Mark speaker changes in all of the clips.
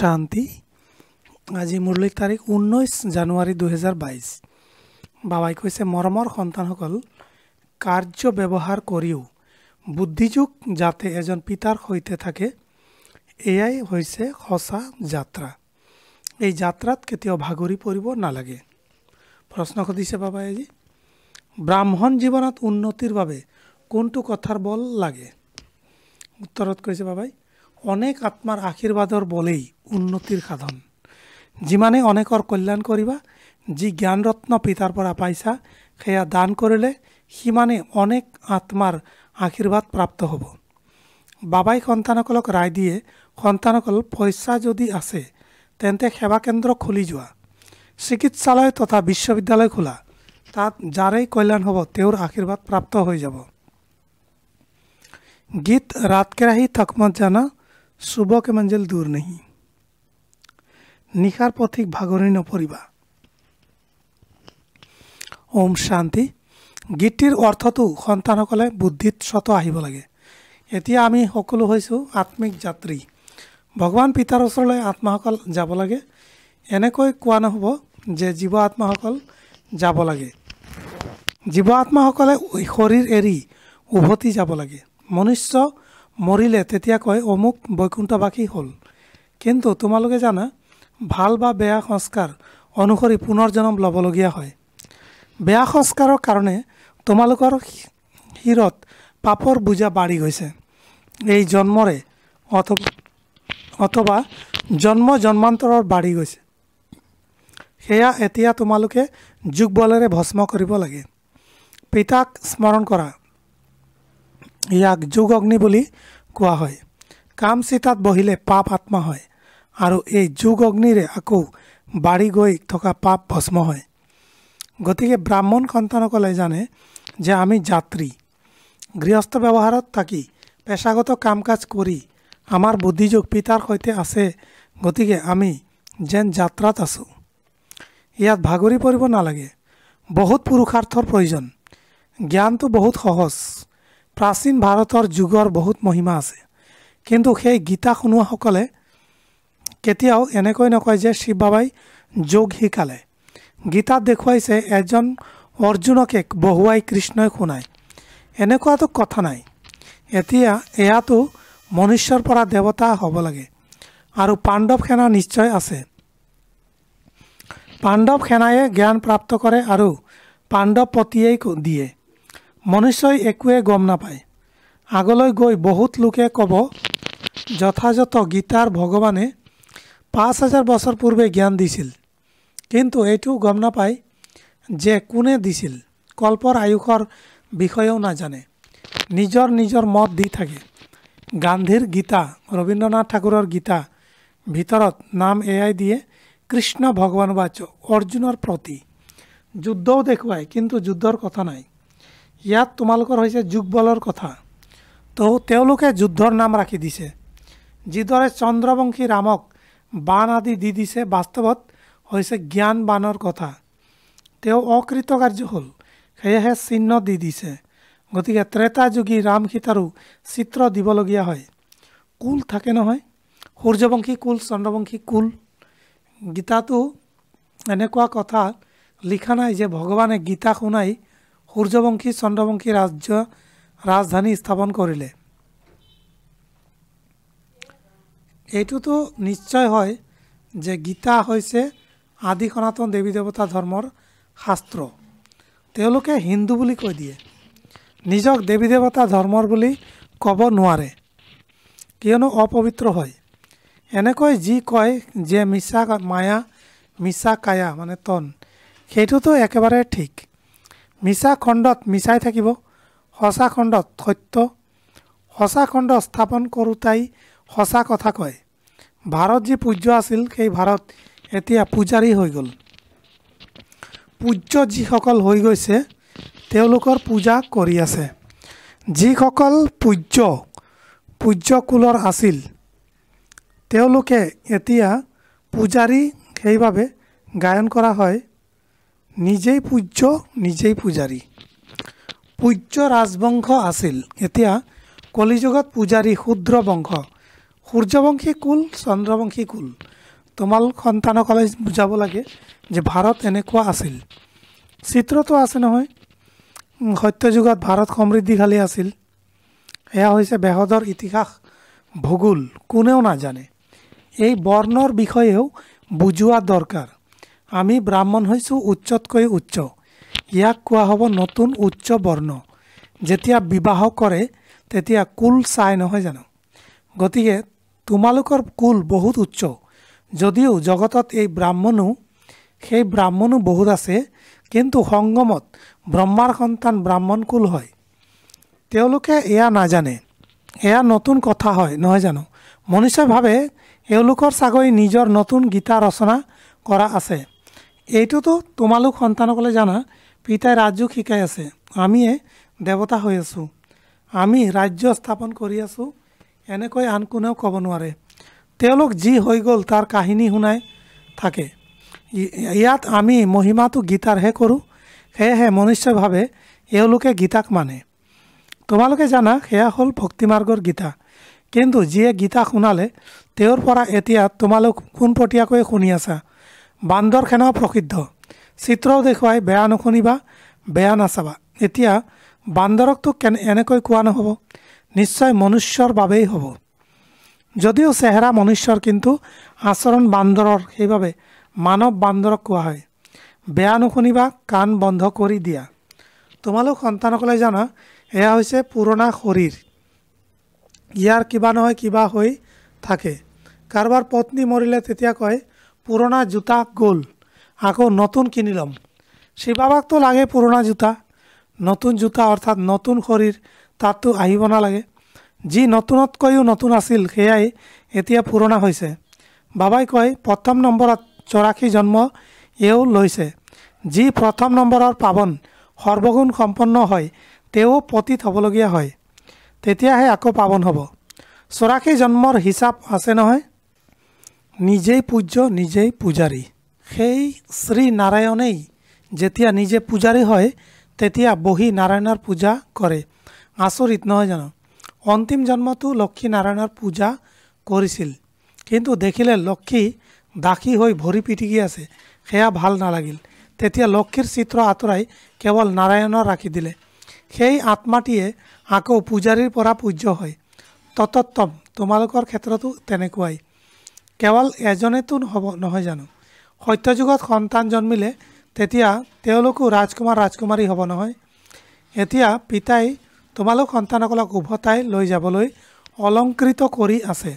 Speaker 1: শান্তি আজি মোৰ লৈক তাৰিখ ঊনৈছ জানুৱাৰী দুহেজাৰ বাইছ বাবাই কৈছে মৰমৰ সন্তানসকল কাৰ্য ব্যৱহাৰ কৰিও বুদ্ধিযুগ যাতে এজন পিতাৰ সৈতে থাকে এয়াই হৈছে সঁচা যাত্ৰা এই যাত্ৰাত কেতিয়াও ভাগৰি পৰিব নালাগে প্ৰশ্ন সুধিছে বাবাই আজি ব্ৰাহ্মণ জীৱনত উন্নতিৰ বাবে কোনটো কথাৰ বল লাগে উত্তৰত কৈছে বাবাই অনেক আত্মাৰ আশীৰ্বাদৰ বলেই উন্নতিৰ সাধন যিমানে অনেকৰ কল্যাণ কৰিবা যি জ্ঞানৰত্ন পিতাৰ পৰা পাইছা সেয়া দান কৰিলে সিমানে অনেক আত্মাৰ আশীৰ্বাদ প্ৰাপ্ত হ'ব বাবাই সন্তানসকলক ৰায় দিয়ে সন্তানসকল পইচা যদি আছে তেন্তে সেৱা কেন্দ্ৰ খুলি যোৱা চিকিৎসালয় তথা বিশ্ববিদ্যালয় খোলা তাত যাৰেই কল্যাণ হ'ব তেওঁৰ আশীৰ্বাদ প্ৰাপ্ত হৈ যাব গীত ৰাতকেৰাহী থাকমত জানা চুবকে মাঞ্জেল দূৰ নেহি নিশাৰ পথিক ভাগৰি নপৰিবা ওম শান্তি গীতটিৰ অৰ্থটো সন্তানসকলে বুদ্ধিত স্বত আহিব লাগে এতিয়া আমি সকলো হৈছোঁ আত্মিক যাত্ৰী ভগৱান পিতাৰ ওচৰলৈ আত্মাসকল যাব লাগে এনেকৈ কোৱা নহ'ব যে জীৱ আত্মাসকল যাব লাগে জীৱ আত্মাসকলে শৰীৰ এৰি উভতি যাব লাগে মনুষ্য় মৰিলে তেতিয়া কয় অমুক বৈকুণ্ঠবাসী হ'ল কিন্তু তোমালোকে জানা ভাল বা বেয়া সংস্কাৰ অনুসৰি পুনৰ জন্ম ল'বলগীয়া হয় বেয়া সংস্কাৰৰ কাৰণে তোমালোকৰ শিৰত পাপৰ বোজা বাঢ়ি গৈছে এই জন্মৰে অথবা অথবা জন্ম জন্মান্তৰৰ বাঢ়ি গৈছে সেয়া এতিয়া তোমালোকে যোগবলেৰে ভস্ম কৰিব লাগে পিতাক স্মৰণ কৰা ইয়াক যোগ অগ্নি বুলি কোৱা হয় কাম চিতাত বহিলে পাপ আত্মা হয় আৰু এই যোগ অগ্নিৰে আকৌ বাঢ়ি গৈ থকা পাপ ভস্ম হয় গতিকে ব্ৰাহ্মণ সন্তানসকলে জানে যে আমি যাত্ৰী গৃহস্থ ব্যৱহাৰত থাকি পেচাগত কাম কাজ কৰি আমাৰ বুদ্ধিযোগ পিতাৰ সৈতে আছে গতিকে আমি যেন যাত্ৰাত আছোঁ ইয়াত ভাগৰি পৰিব নালাগে বহুত পুৰুষাৰ্থৰ প্ৰয়োজন জ্ঞানটো বহুত সহজ প্ৰাচীন ভাৰতৰ যুগৰ বহুত মহিমা আছে কিন্তু সেই গীতা শুনোৱাসকলে কেতিয়াও এনেকৈ নকয় যে শিৱ বাবাই যোগ শিকালে গীতাত দেখুৱাইছে এজন অৰ্জুনকে বহুৱাই কৃষ্ণই শুনায় এনেকুৱাতো কথা নাই এতিয়া এয়াতো মনুষ্যৰ পৰা দেৱতা হ'ব লাগে আৰু পাণ্ডৱ সেনা নিশ্চয় আছে পাণ্ডৱ সেনায়ে জ্ঞান প্ৰাপ্ত কৰে আৰু পাণ্ডৱ পতিয়েই দিয়ে মনুষ্যই একোৱে গম নাপায় আগলৈ গৈ বহুত লোকে ক'ব যথাযথ গীতাৰ ভগৱানে পাঁচ হাজাৰ বছৰ পূৰ্বে জ্ঞান দিছিল কিন্তু এইটো গম নাপায় যে কোনে দিছিল কল্পৰ আয়ুসৰ বিষয়েও নাজানে নিজৰ নিজৰ মত দি থাকে গান্ধীৰ গীতা ৰবীন্দ্ৰনাথ ঠাকুৰৰ গীতা ভিতৰত নাম এয়াই দিয়ে কৃষ্ণ ভগৱান বাচ অৰ্জুনৰ প্ৰতি যুদ্ধও দেখুৱায় কিন্তু যুদ্ধৰ কথা নাই ইয়াত তোমালোকৰ হৈছে যুগবলৰ কথা তো তেওঁলোকে যুদ্ধৰ নাম ৰাখি দিছে যিদৰে চন্দ্ৰবংশী ৰামক বান আদি দি দিছে বাস্তৱত হৈছে জ্ঞান বানৰ কথা তেওঁ অকৃত কাৰ্য হ'ল সেয়েহে চিহ্ন দি দিছে গতিকে ত্ৰেতা যোগী ৰাম সীতাৰো চিত্ৰ দিবলগীয়া হয় কুল থাকে নহয় সূৰ্যবংশী কুল চন্দ্ৰবংশী কুল গীতাটো এনেকুৱা কথা লিখা নাই যে ভগৱানে গীতা শুনাই সূৰ্যবংশী চন্দ্ৰবংশী ৰাজ্য ৰাজধানী স্থাপন কৰিলে এইটোতো নিশ্চয় হয় যে গীতা হৈছে আদি সনাতন দেৱী দেৱতা ধৰ্মৰ শাস্ত্ৰ তেওঁলোকে হিন্দু বুলি কৈ দিয়ে নিজক দেৱী দেৱতা ধৰ্মৰ বুলি ক'ব নোৱাৰে কিয়নো অপবিত্ৰ হয় এনেকৈ যি কয় যে মিছা মায়া মিছা কায়া মানে তন সেইটোতো একেবাৰে ঠিক মিছা খণ্ডত মিছাই থাকিব সঁচা খণ্ডত সত্য সঁচা খণ্ড স্থাপন কৰোঁতাই সঁচা কথা কয় ভাৰত যি পূজ্য আছিল সেই ভাৰত এতিয়া পূজাৰী হৈ গ'ল পূজ্য যিসকল হৈ গৈছে তেওঁলোকৰ পূজা কৰি আছে যিসকল পূজ্য পূজ্য কুলৰ আছিল তেওঁলোকে এতিয়া পূজাৰী সেইবাবে গায়ন কৰা হয় নিজেই পূজ্য নিজেই পূজাৰী পূজ্য ৰাজবংশ আছিল এতিয়া কলিযুগত পূজাৰী শূদ্ৰ বংশ সূৰ্যবংশী কুল চন্দ্ৰবংশী কুল তোমালোক সন্তানসকলে বুজাব লাগে যে ভাৰত এনেকুৱা আছিল চিত্ৰটো আছে নহয় সত্যযুগত ভাৰত সমৃদ্ধিশালী আছিল সেয়া হৈছে বেহদৰ ইতিহাস ভূগোল কোনেও নাজানে এই বৰ্ণৰ বিষয়েও বুজোৱা দৰকাৰ আমি ব্ৰাহ্মণ হৈছোঁ উচ্চতকৈ উচ্চ ইয়াক কোৱা হ'ব নতুন উচ্চ বৰ্ণ যেতিয়া বিবাহ কৰে তেতিয়া কুল চাই নহয় জানো গতিকে তোমালোকৰ কুল বহুত উচ্চ যদিও জগতত এই ব্ৰাহ্মণো সেই ব্ৰাহ্মণো বহুত আছে কিন্তু সংগমত ব্ৰহ্মাৰ সন্তান ব্ৰাহ্মণ কুল হয় তেওঁলোকে এয়া নাজানে এয়া নতুন কথা হয় নহয় জানো মনুষ্যভাৱে এওঁলোকৰ চাগৈ নিজৰ নতুন গীতা ৰচনা কৰা আছে এইটোতো তোমালোক সন্তানসকলে জানা পিতাই ৰাজ্যক শিকাই আছে আমিয়ে দেৱতা হৈ আছোঁ আমি ৰাজ্য স্থাপন কৰি আছোঁ এনেকৈ আন কোনেও ক'ব নোৱাৰে তেওঁলোক যি হৈ গ'ল তাৰ কাহিনী শুনাই থাকে ইয়াত আমি মহিমাটো গীতাৰহে কৰোঁ সেয়েহে মনুষ্যভাৱে এওঁলোকে গীতাক মানে তোমালোকে জানা সেয়া হ'ল ভক্তিমাৰ্গৰ গীতা কিন্তু যিয়ে গীতা শুনালে তেওঁৰ পৰা এতিয়া তোমালোক পোনপটীয়াকৈ শুনি আছা বান্দৰ বান্দৰখেনাও প্ৰসিদ্ধ চিত্ৰও দেখুৱাই বেয়া নুশুনিবা বেয়া নাচাবা এতিয়া বান্দৰকতো কেনে এনেকৈ কোৱা নহ'ব নিশ্চয় মনুষ্যৰ বাবেই হ'ব যদিও চেহেৰা মনুষ্যৰ কিন্তু আচৰণ বান্দৰৰ সেইবাবে মানৱ বান্দৰক কোৱা হয় বেয়া নুশুনিবা কাণ বন্ধ কৰি দিয়া তোমালোক সন্তানসকলে জানা এয়া হৈছে পুৰণা শৰীৰ ইয়াৰ কিবা নহয় কিবা হৈ থাকে কাৰোবাৰ পত্নী মৰিলে তেতিয়া কয় পুৰণা জোতা গ'ল আকৌ নতুন কিনি ল'ম শিৱাবাকতো লাগে পুৰণা জোতা নতুন জোতা অৰ্থাৎ নতুন শৰীৰ তাততো আহিব নালাগে যি নতুনতকৈও নতুন আছিল সেয়াই এতিয়া পুৰণা হৈছে বাবাই কয় প্ৰথম নম্বৰত চৌৰাশী জন্ম এও লৈছে যি প্ৰথম নম্বৰৰ পাৱন সৰ্বগুণ সম্পন্ন হয় তেওঁ পতীত হ'বলগীয়া হয় তেতিয়াহে আকৌ পাৱন হ'ব চৌৰাশী জন্মৰ হিচাপ আছে নহয় নিজেই পূজ্য নিজেই পূজাৰী সেই শ্ৰীনাৰায়ণেই যেতিয়া নিজে পূজাৰী হয় তেতিয়া বহি নাৰায়ণৰ পূজা কৰে আচৰিত নহয় জানো অন্তিম জন্মতো লক্ষী নাৰায়ণৰ পূজা কৰিছিল কিন্তু দেখিলে লক্ষী দাসী হৈ ভৰি পিটিকি আছে সেয়া ভাল নালাগিল তেতিয়া লক্ষীৰ চিত্ৰ আঁতৰাই কেৱল নাৰায়ণৰ ৰাখি দিলে সেই আত্মাটিয়ে আকৌ পূজাৰীৰ পৰা পূজ্য হয় ততত্তম তোমালোকৰ ক্ষেত্ৰতো তেনেকুৱাই কেৱল এজনেতো হ'ব নহয় জানো সত্যযুগত সন্তান জন্মিলে তেতিয়া তেওঁলোকো ৰাজকুমাৰ ৰাজকুমাৰী হ'ব নহয় এতিয়া পিতাই তোমালোক সন্তানসকলক উভতাই লৈ যাবলৈ অলংকৃত কৰি আছে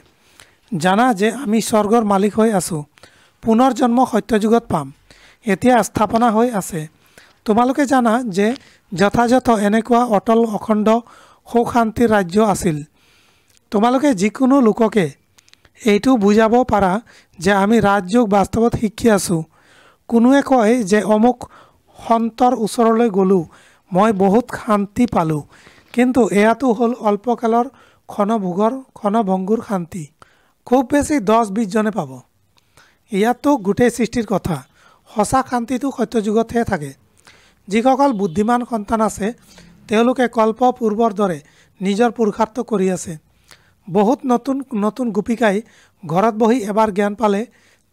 Speaker 1: জানা যে আমি স্বৰ্গৰ মালিক হৈ আছোঁ পুনৰ জন্ম সত্যযুগত পাম এতিয়া স্থাপনা হৈ আছে তোমালোকে জানা যে যথাযথ এনেকুৱা অটল অখণ্ড সুশান্তিৰ ৰাজ্য আছিল তোমালোকে যিকোনো লোককে এইটো বুজাব পাৰা যে আমি ৰাজযোগ বাস্তৱত শিকি আছোঁ কোনোৱে কয় যে অমুক সন্তৰ ওচৰলৈ গ'লোঁ মই বহুত শান্তি পালোঁ কিন্তু এয়াটো হ'ল অল্পকালৰ ক্ষণভোগৰ ক্ষণভংগুৰ শান্তি খুব বেছি দহ বিছজনে পাব ইয়াতো গোটেই সৃষ্টিৰ কথা সঁচা শান্তিটো সত্যযুগতহে থাকে যিসকল বুদ্ধিমান সন্তান আছে তেওঁলোকে কল্প পূৰ্বৰ দৰে নিজৰ পুৰুষাৰ্থ কৰি আছে বহুত নতুন নতুন গোপিকাই ঘৰত বহি এবাৰ জ্ঞান পালে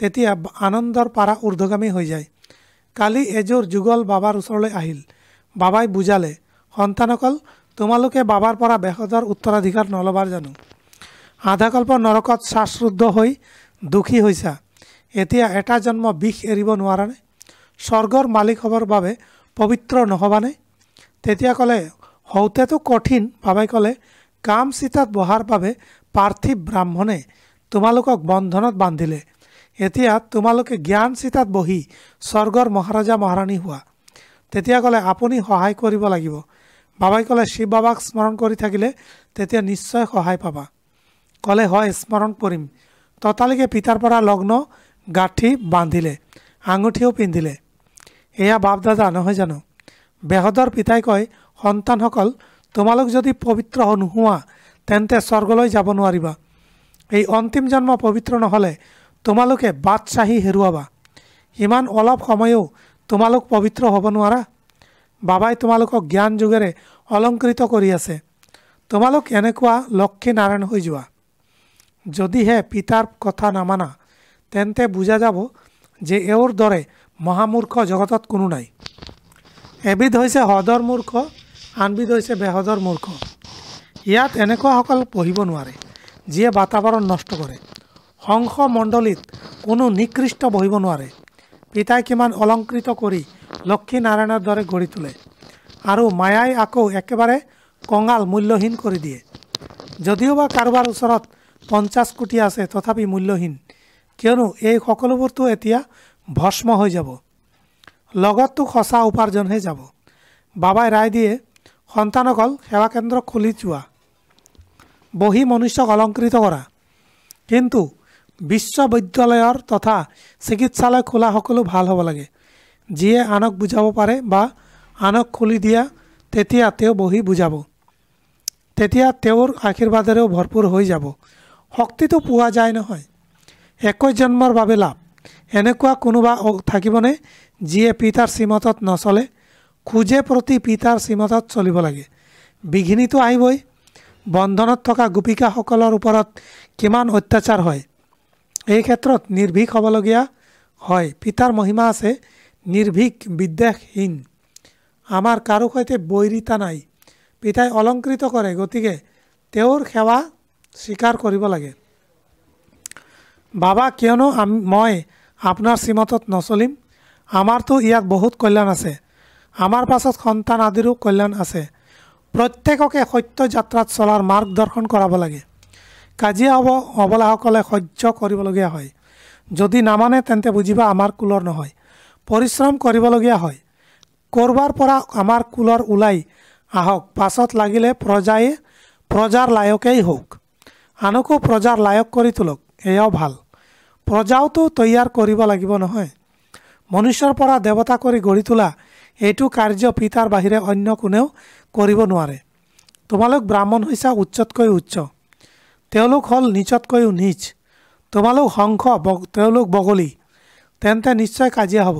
Speaker 1: তেতিয়া আনন্দৰ পাৰা ঊৰ্ধগামী হৈ যায় কালি এযোৰ যুগল বাবাৰ ওচৰলৈ আহিল বাবাই বুজালে সন্তানসকল তোমালোকে বাবাৰ পৰা বেহদৰ উত্তৰাধিকাৰ নলবাৰ জানো আধাকল্প নৰকত শ্বাসৰুদ্ধ হৈ দুখী হৈছা এতিয়া এটা জন্ম বিষ এৰিব নোৱাৰানে স্বৰ্গৰ মালিক হ'বৰ বাবে পবিত্ৰ নহ'বানে তেতিয়া ক'লে হওঁতেতো কঠিন বাবাই ক'লে কাম চিতাত বহাৰ বাবে পাৰ্থিৱ ব্ৰাহ্মণে তোমালোকক বন্ধনত বান্ধিলে এতিয়া তোমালোকে জ্ঞান চিতাত বহি স্বৰ্গৰ মহাৰাজা মহাৰাণী হোৱা তেতিয়া ক'লে আপুনি সহায় কৰিব লাগিব বাবাই ক'লে শিৱ বাবাক স্মৰণ কৰি থাকিলে তেতিয়া নিশ্চয় সহায় পাবা ক'লে হয় স্মৰণ কৰিম ততালিকে পিতাৰ পৰা লগ্ন গাঁঠি বান্ধিলে আঙুঠিও পিন্ধিলে এয়া বাপ দাদা নহয় জানো বেহদৰ পিতাই কয় সন্তানসকল তোমালোক যদি পবিত্ৰ নোহোৱা তেন্তে স্বৰ্গলৈ যাব নোৱাৰিবা এই অন্তিম জন্ম পবিত্ৰ নহ'লে তোমালোকে বাটচাহী হেৰুৱাবা সিমান অলপ সময়ো তোমালোক পবিত্ৰ হ'ব নোৱাৰা বাবাই তোমালোকক জ্ঞান যোগেৰে অলংকৃত কৰি আছে তোমালোক এনেকুৱা নাৰায়ণ হৈ যোৱা যদিহে পিতাৰ কথা নামানা তেন্তে বুজা যাব যে এওঁৰ দৰে মহামূৰ্খ জগতত কোনো নাই এবিধ হৈছে সদৰ মূৰ্খ আনবিধ হৈছে বেহজৰ মূৰ্খ ইয়াত এনেকুৱাসকল পঢ়িব নোৱাৰে যিয়ে বাতাবৰণ নষ্ট কৰে মণ্ডলীত কোনো নিকৃষ্ট বহিব নোৱাৰে পিতাই কিমান অলংকৃত কৰি নাৰায়ণৰ দৰে গঢ়ি তোলে আৰু মায়াই আকৌ একেবাৰে কঙাল মূল্যহীন কৰি দিয়ে যদিও বা কাৰোবাৰ ওচৰত পঞ্চাছ কোটি আছে তথাপি মূল্যহীন কিয়নো এই সকলোবোৰতো এতিয়া ভস্ম হৈ যাব লগততো সঁচা উপাৰ্জনহে যাব বাবাই ৰায় দিয়ে সন্তানক সেৱা কেন্দ্ৰ খুলি যোৱা বহি মনুষ্যক অলংকৃত কৰা কিন্তু বিশ্ববিদ্যালয়ৰ তথা চিকিৎসালয় খোলা সকলো ভাল হ'ব লাগে যিয়ে আনক বুজাব পাৰে বা আনক খুলি দিয়া তেতিয়া তেওঁ বহি বুজাব তেতিয়া তেওঁৰ আশীৰ্বাদেৰেও ভৰপূৰ হৈ যাব শক্তিটো পোৱা যায় নহয় একৈছ জন্মৰ বাবে লাভ এনেকুৱা কোনোবা থাকিবনে যিয়ে পিতাৰ শ্ৰীমতত নচলে খোজে প্ৰতি পিতাৰ শ্ৰীমতত চলিব লাগে বিঘিনিটো আহিবই বন্ধনত থকা গোপিকাসকলৰ ওপৰত কিমান অত্যাচাৰ হয় এই ক্ষেত্ৰত নিৰ্ভীক হ'বলগীয়া হয় পিতাৰ মহিমা আছে নিৰ্ভীক বিদ্বেষহীন আমাৰ কাৰো সৈতে বৈৰিতা নাই পিতাই অলংকৃত কৰে গতিকে তেওঁৰ সেৱা স্বীকাৰ কৰিব লাগে বাবা কিয়নো মই আপোনাৰ শ্ৰীমতত নচলিম আমাৰতো ইয়াত বহুত কল্যাণ আছে আমাৰ পাছত সন্তান আদিৰো কল্যাণ আছে প্ৰত্যেককে সত্য যাত্ৰাত চলাৰ মাৰ্গদৰ্শন কৰাব লাগে কাজিয়া হ'ব অবলাসকলে সহ্য কৰিবলগীয়া হয় যদি নামানে তেন্তে বুজিবা আমাৰ কুলৰ নহয় পৰিশ্ৰম কৰিবলগীয়া হয় ক'ৰবাৰ পৰা আমাৰ কুলৰ ওলাই আহক পাছত লাগিলে প্ৰজাই প্ৰজাৰ লায়কেই হওক আনকো প্ৰজাৰ লায়ক কৰি তোলক এয়াও ভাল প্ৰজাওতো তৈয়াৰ কৰিব লাগিব নহয় মনুষ্যৰ পৰা দেৱতা কৰি গঢ়ি তোলা এইটো কাৰ্য পিতাৰ বাহিৰে অন্য কোনেও কৰিব নোৱাৰে তোমালোক ব্ৰাহ্মণ হৈছে উচ্চতকৈ উচ্চ তেওঁলোক হ'ল নিচতকৈও নিজ তোমালোক শংখ তেওঁলোক বগলী তেন্তে নিশ্চয় কাজিয়া হ'ব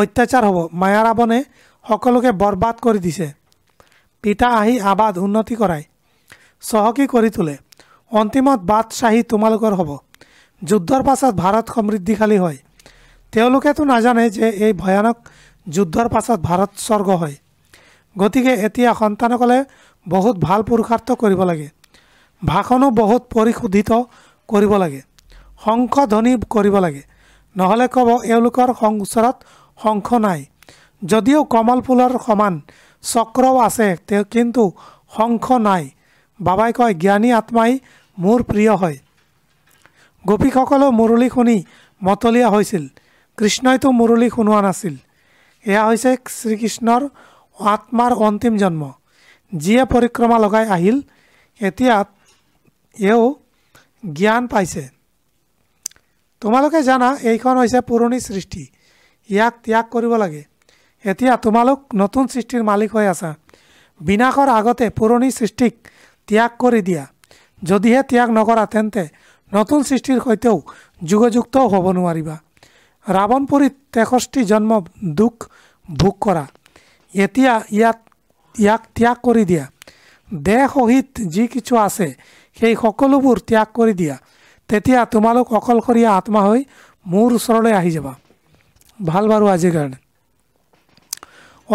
Speaker 1: অত্যাচাৰ হ'ব মায়াৰাৱণে সকলোকে বৰবাদ কৰি দিছে পিতা আহি আবাদ উন্নতি কৰাই চহকী কৰি তোলে অন্তিমত বাদশ্বাহী তোমালোকৰ হ'ব যুদ্ধৰ পাছত ভাৰত সমৃদ্ধিশালী হয় তেওঁলোকেতো নাজানে যে এই ভয়ানক যুদ্ধৰ পাছত ভাৰত স্বৰ্গ হয় গতিকে এতিয়া সন্তানসকলে বহুত ভাল পুৰুষাৰ্থ কৰিব লাগে ভাষণো বহুত পৰিশোধিত কৰিব লাগে শংখ ধ্বনি কৰিব লাগে নহ'লে ক'ব এওঁলোকৰ ওচৰত শংখ নাই যদিও কমল ফুলৰ সমান চক্ৰও আছে তেওঁ কিন্তু শংখ নাই বাবাই কয় জ্ঞানী আত্মাই মোৰ প্ৰিয় হয় গোপীসকলেও মুৰুলী শুনি মতলীয়া হৈছিল কৃষ্ণইতো মুৰুলী শুনোৱা নাছিল এয়া হৈছে শ্ৰীকৃষ্ণৰ আত্মাৰ অন্তিম জন্ম যিয়ে পৰিক্ৰমা লগাই আহিল এতিয়া এওঁ জ্ঞান পাইছে তোমালোকে জানা এইখন হৈছে পুৰণি সৃষ্টি ইয়াক ত্যাগ কৰিব লাগে এতিয়া তোমালোক নতুন সৃষ্টিৰ মালিক হৈ আছা বিনাশৰ আগতে পুৰণি সৃষ্টিক ত্যাগ কৰি দিয়া যদিহে ত্যাগ নকৰা তেন্তে নতুন সৃষ্টিৰ সৈতেও যোগযুক্তও হ'ব নোৱাৰিবা ৰাৱণপুৰীত তেষষ্ঠি জন্ম দুখ ভোগ কৰা এতিয়া ইয়াত ইয়াক ত্যাগ কৰি দিয়া দেহ সহিত যি কিছু আছে সেই সকলোবোৰ ত্যাগ কৰি দিয়া তেতিয়া তোমালোক অকলশৰীয়া আত্মা হৈ মোৰ ওচৰলৈ আহি যাবা ভাল বাৰু আজিৰ কাৰণে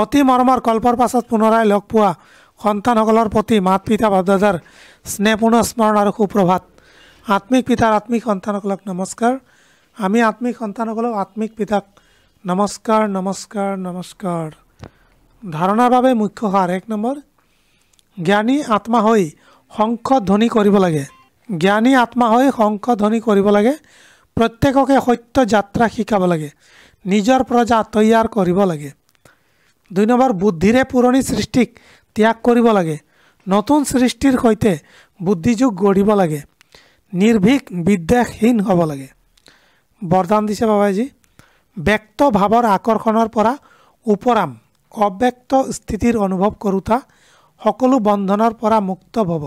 Speaker 1: অতি মৰমৰ কল্পৰ পাছত পুনৰাই লগ পোৱা সন্তানসকলৰ প্ৰতি মাত পিতা বাপদাদাৰ স্নেহপূৰ্ণ স্মৰণ আৰু সুপ্ৰভাত আত্মিক পিতাৰ আত্মিক সন্তানসকলক নমস্কাৰ আমি আত্মিক সন্তানসকলক আত্মিক পিতাক নমস্কাৰ নমস্কাৰ নমস্কাৰ ধাৰণাৰ বাবে মুখ্য সাৰ এক নম্বৰ জ্ঞানী আত্মা হৈ শংখ ধ্বনি কৰিব লাগে জ্ঞানী আত্মা হৈ শংখ ধ্বনি কৰিব লাগে প্ৰত্যেককে সত্য যাত্ৰা শিকাব লাগে নিজৰ প্ৰজা তৈয়াৰ কৰিব লাগে দুই নম্বৰ বুদ্ধিৰে পুৰণি সৃষ্টিক ত্যাগ কৰিব লাগে নতুন সৃষ্টিৰ সৈতে বুদ্ধিযোগ গঢ়িব লাগে নিৰ্ভীক বিদ্বেষহীন হ'ব লাগে বৰদান দিছে বাবাজী ব্যক্ত ভাৱৰ আকৰ্ষণৰ পৰা ওপৰাম অব্যক্ত স্থিতিৰ অনুভৱ কৰোঁতা সকলো বন্ধনৰ পৰা মুক্ত হ'ব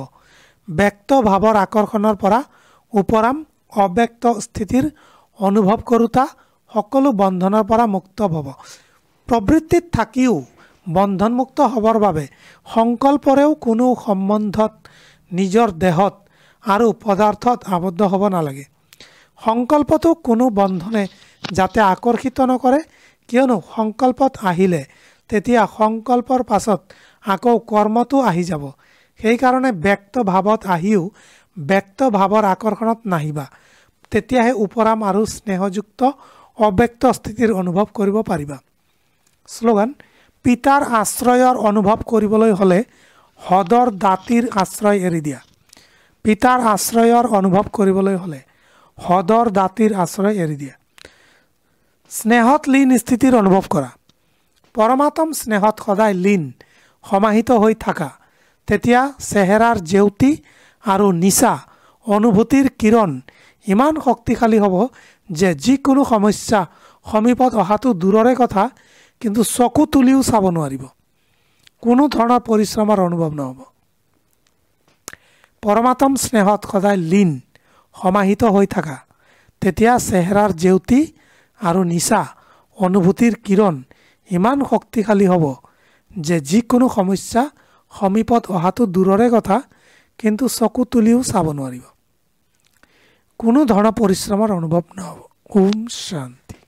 Speaker 1: ব্যক্ত ভাৱৰ আকৰ্ষণৰ পৰা ওপৰাম অব্যক্ত স্থিতিৰ অনুভৱ কৰোঁতা সকলো বন্ধনৰ পৰা মুক্ত হ'ব প্ৰবৃত্তিত থাকিও বন্ধনমুক্ত হ'বৰ বাবে সংকল্পৰেও কোনো সম্বন্ধত নিজৰ দেহত আৰু পদাৰ্থত আবদ্ধ হ'ব নালাগে সংকল্পটো কোনো বন্ধনে যাতে আকৰ্ষিত নকৰে কিয়নো সংকল্পত আহিলে তেতিয়া সংকল্পৰ পাছত আকৌ কৰ্মটো আহি যাব সেইকাৰণে ব্যক্ত ভাৱত আহিও ব্যক্ত ভাৱৰ আকৰ্ষণত নাহিবা তেতিয়াহে ওপৰাম আৰু স্নেহযুক্ত অব্যক্ত স্থিতিৰ অনুভৱ কৰিব পাৰিবা শ্লোগান পিতাৰ আশ্ৰয়ৰ অনুভৱ কৰিবলৈ হ'লে হদৰ দাঁতিৰ আশ্ৰয় এৰি দিয়া পিতাৰ আশ্ৰয়ৰ অনুভৱ কৰিবলৈ হ'লে হদৰ দাঁতিৰ আশ্ৰয় এৰি দিয়ে স্নেহত লীন স্থিতিৰ অনুভৱ কৰা পৰমাত্ম স্নেহত সদায় লীন সমাহিত হৈ থকা তেতিয়া চেহেৰাৰ জেউতি আৰু নিচা অনুভূতিৰ কিৰণ ইমান শক্তিশালী হ'ব যে যিকোনো সমস্যা সমীপত অহাটো দূৰৰে কথা কিন্তু চকু তুলিও চাব নোৱাৰিব কোনো ধৰণৰ পৰিশ্ৰমৰ অনুভৱ নহ'ব পৰমাত্ম স্নেহত সদায় লীন সমাহিত হৈ থকা তেতিয়া চেহেৰাৰ জেউতি আৰু নিচা অনুভূতিৰ কিৰণ ইমান শক্তিশালী হ'ব যে যিকোনো সমস্যা সমীপত অহাটো দূৰৰে কথা কিন্তু চকু তুলিও চাব নোৱাৰিব কোনো ধৰণৰ পৰিশ্ৰমৰ অনুভৱ নহ'ব ওম শান্তি